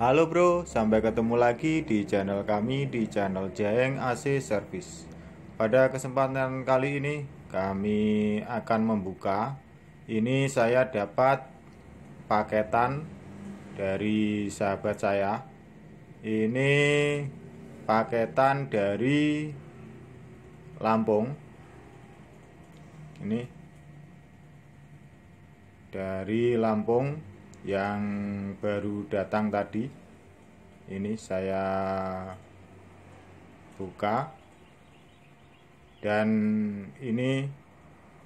Halo bro, sampai ketemu lagi di channel kami di channel Jaeng AC Service. Pada kesempatan kali ini kami akan membuka ini saya dapat paketan dari sahabat saya. Ini paketan dari Lampung. Ini dari Lampung yang baru datang tadi ini saya buka dan ini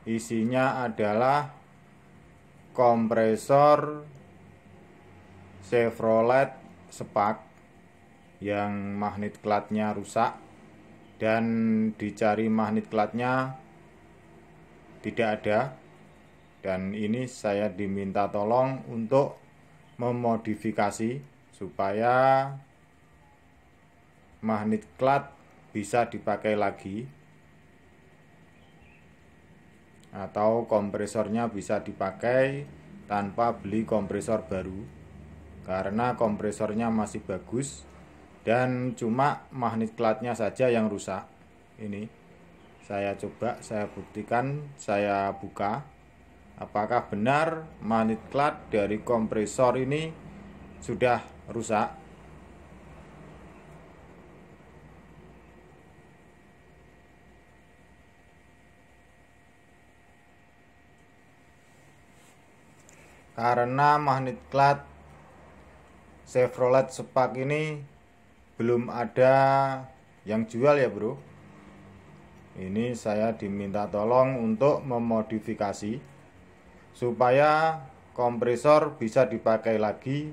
isinya adalah kompresor Chevrolet Spark yang magnet klatnya rusak dan dicari magnet klatnya tidak ada dan ini saya diminta tolong untuk memodifikasi supaya magnet klat bisa dipakai lagi atau kompresornya bisa dipakai tanpa beli kompresor baru karena kompresornya masih bagus dan cuma magnet klatnya saja yang rusak ini saya coba saya buktikan saya buka apakah benar magnet klat dari kompresor ini sudah rusak karena magnet klat Chevrolet Spark ini belum ada yang jual ya bro ini saya diminta tolong untuk memodifikasi supaya kompresor bisa dipakai lagi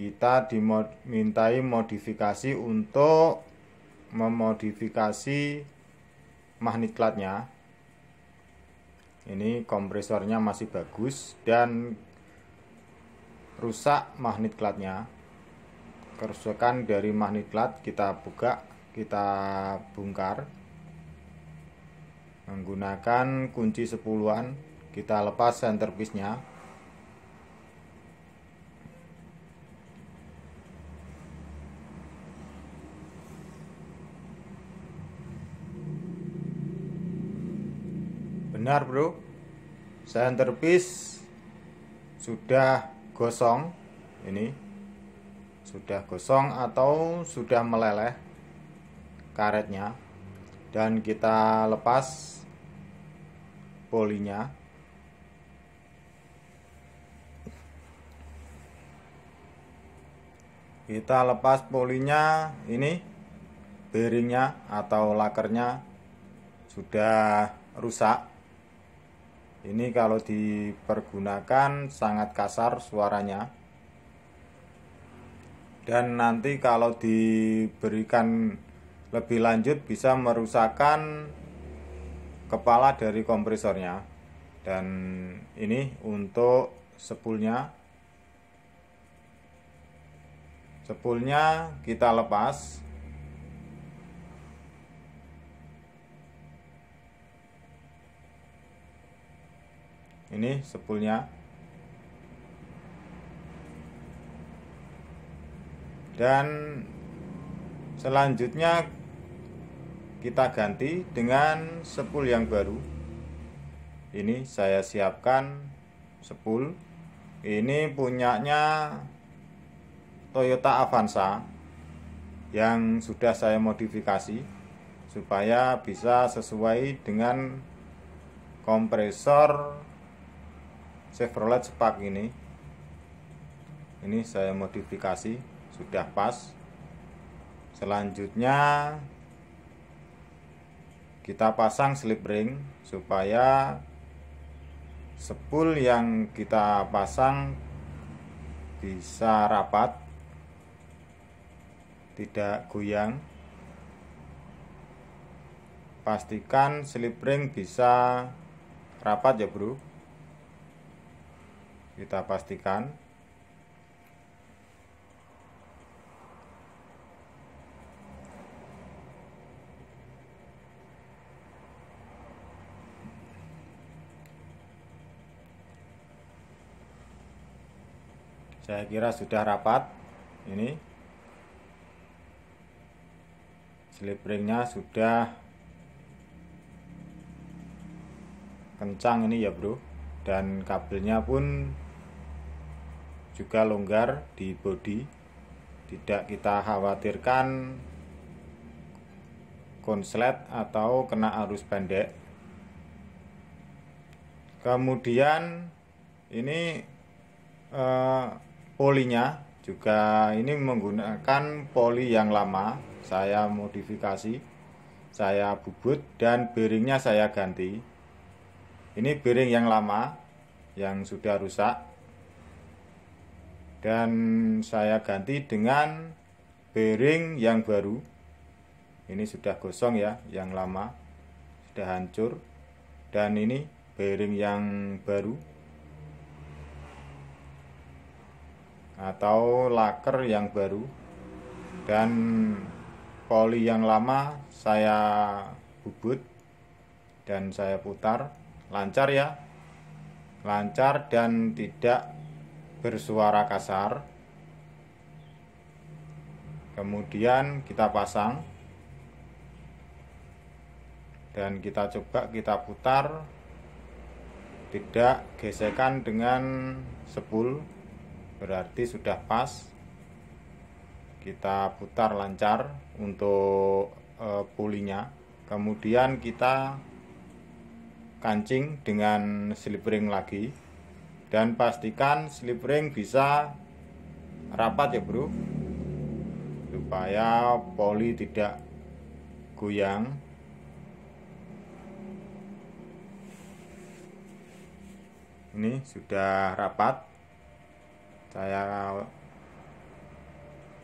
kita dimintai modifikasi untuk memodifikasi magnetlatnya ini kompresornya masih bagus dan rusak magnetlatnya kerusakan dari magnetlat kita buka kita bongkar menggunakan kunci sepuluhan kita lepas centerpiece nya benar bro centerpiece sudah gosong ini sudah gosong atau sudah meleleh karetnya dan kita lepas polinya kita lepas polinya ini bearingnya atau lakernya sudah rusak ini kalau dipergunakan sangat kasar suaranya dan nanti kalau diberikan lebih lanjut bisa merusakkan kepala dari kompresornya dan ini untuk sepulnya sepulnya kita lepas ini sepulnya dan selanjutnya kita ganti dengan sepul yang baru ini saya siapkan sepul ini punyanya Toyota Avanza yang sudah saya modifikasi supaya bisa sesuai dengan kompresor Chevrolet Spark ini ini saya modifikasi sudah pas selanjutnya kita pasang slip ring supaya spool yang kita pasang bisa rapat tidak goyang pastikan slip ring bisa rapat ya bro kita pastikan saya kira sudah rapat ini slip ringnya sudah kencang ini ya bro dan kabelnya pun juga longgar di body tidak kita khawatirkan konslet atau kena arus pendek kemudian ini eh, polinya juga ini menggunakan poli yang lama saya modifikasi saya bubut dan bearingnya saya ganti ini bearing yang lama yang sudah rusak dan saya ganti dengan bearing yang baru ini sudah gosong ya yang lama sudah hancur dan ini bearing yang baru atau laker yang baru dan poli yang lama saya bubut dan saya putar lancar ya lancar dan tidak bersuara kasar kemudian kita pasang dan kita coba kita putar tidak gesekan dengan sepul berarti sudah pas kita putar lancar untuk e, pulinya kemudian kita kancing dengan slip ring lagi dan pastikan slip ring bisa rapat ya bro supaya poli tidak goyang ini sudah rapat saya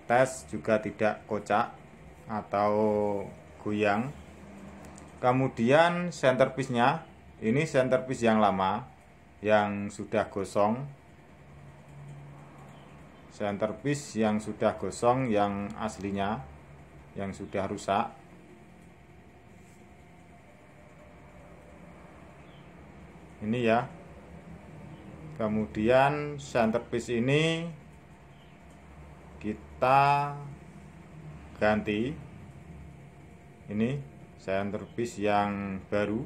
tes juga tidak kocak atau goyang kemudian centerpiece nya ini centerpiece yang lama yang sudah gosong centerpiece yang sudah gosong yang aslinya yang sudah rusak ini ya kemudian centerpiece ini kita ganti ini centerpiece yang baru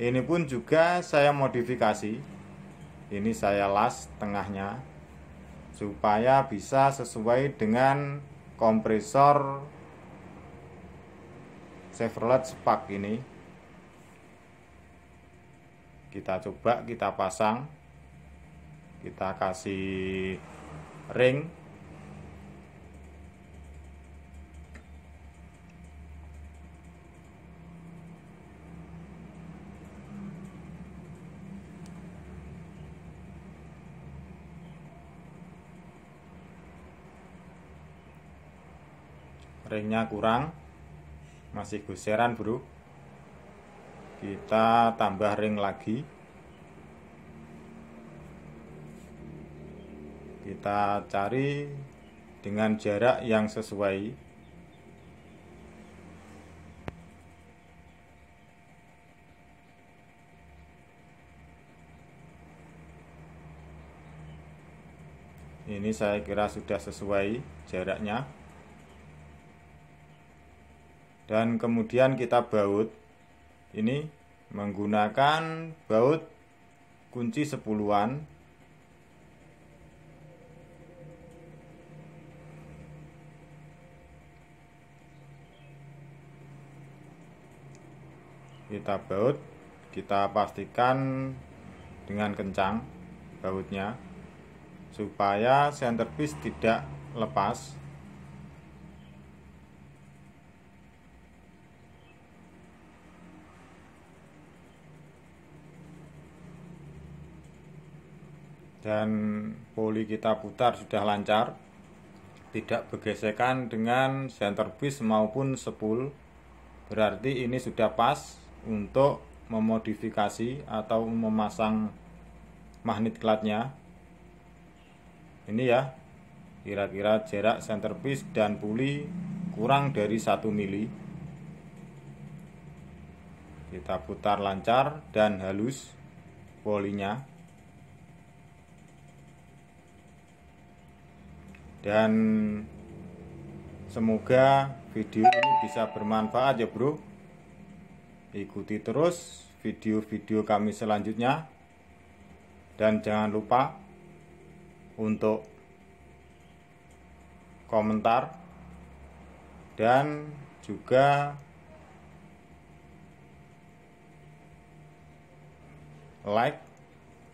ini pun juga saya modifikasi ini saya las tengahnya supaya bisa sesuai dengan kompresor Chevrolet Spark ini kita coba kita pasang kita kasih ring ringnya kurang masih guseran bro kita tambah ring lagi kita cari dengan jarak yang sesuai ini saya kira sudah sesuai jaraknya dan kemudian kita baut ini menggunakan baut kunci sepuluhan kita baut kita pastikan dengan kencang bautnya supaya centerpiece tidak lepas dan poli kita putar sudah lancar tidak bergesekan dengan center piece maupun spool berarti ini sudah pas untuk memodifikasi atau memasang magnet klatnya ini ya kira-kira jarak center piece dan puli kurang dari 1 mili kita putar lancar dan halus polinya dan semoga video ini bisa bermanfaat ya bro ikuti terus video-video kami selanjutnya dan jangan lupa untuk komentar dan juga like,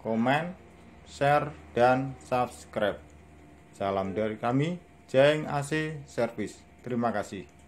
komen, share, dan subscribe. Salam dari kami, Jeng AC Service. Terima kasih.